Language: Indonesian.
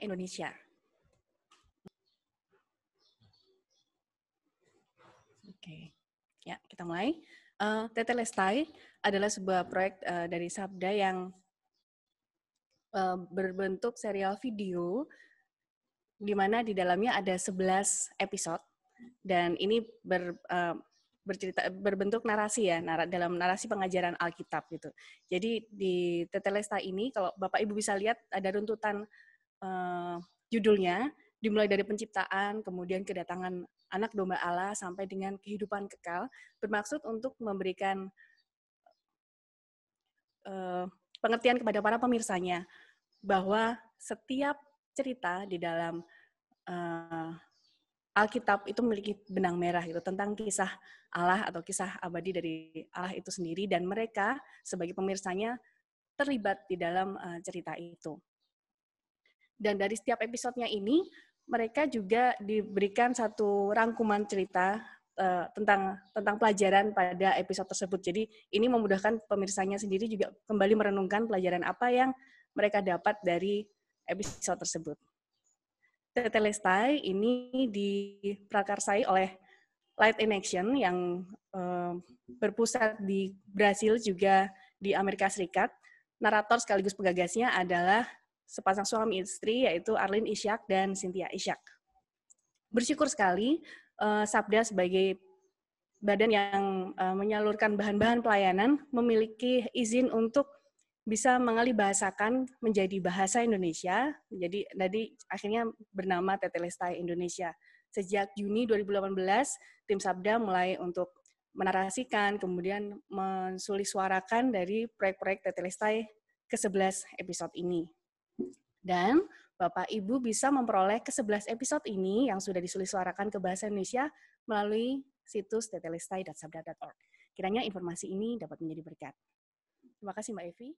Indonesia. Oke, okay. ya kita mulai. Uh, eh, Tete Lestai adalah sebuah proyek uh, dari Sabda yang uh, berbentuk serial video di mana di dalamnya ada 11 episode dan ini ber, uh, bercerita berbentuk narasi ya nar dalam narasi pengajaran Alkitab gitu. Jadi di Tetelesta ini kalau Bapak Ibu bisa lihat ada runtutan uh, judulnya dimulai dari penciptaan, kemudian kedatangan anak domba Allah sampai dengan kehidupan kekal, bermaksud untuk memberikan uh, pengertian kepada para pemirsanya bahwa setiap cerita di dalam uh, Alkitab itu memiliki benang merah gitu tentang kisah Allah atau kisah abadi dari Allah itu sendiri dan mereka sebagai pemirsanya terlibat di dalam uh, cerita itu. Dan dari setiap episodenya ini, mereka juga diberikan satu rangkuman cerita uh, tentang tentang pelajaran pada episode tersebut. Jadi ini memudahkan pemirsanya sendiri juga kembali merenungkan pelajaran apa yang mereka dapat dari episode tersebut. Tetelestai ini diprakarsai oleh Light in Action yang uh, berpusat di Brasil juga di Amerika Serikat. Narator sekaligus pegagasnya adalah sepasang suami istri yaitu Arlin Isyak dan Cynthia Isyak. Bersyukur sekali uh, Sabda sebagai badan yang uh, menyalurkan bahan-bahan pelayanan memiliki izin untuk bisa mengalih menjadi bahasa Indonesia. Jadi tadi akhirnya bernama Tetelestai Indonesia. Sejak Juni 2018, tim Sabda mulai untuk menarasikan, kemudian suarakan dari proyek-proyek Tetelestai ke-11 episode ini. Dan Bapak Ibu bisa memperoleh ke-11 episode ini yang sudah disulis suarakan ke bahasa Indonesia melalui situs tetelestai.sabda.org. Kiranya informasi ini dapat menjadi berkat. Terima kasih Mbak Evi.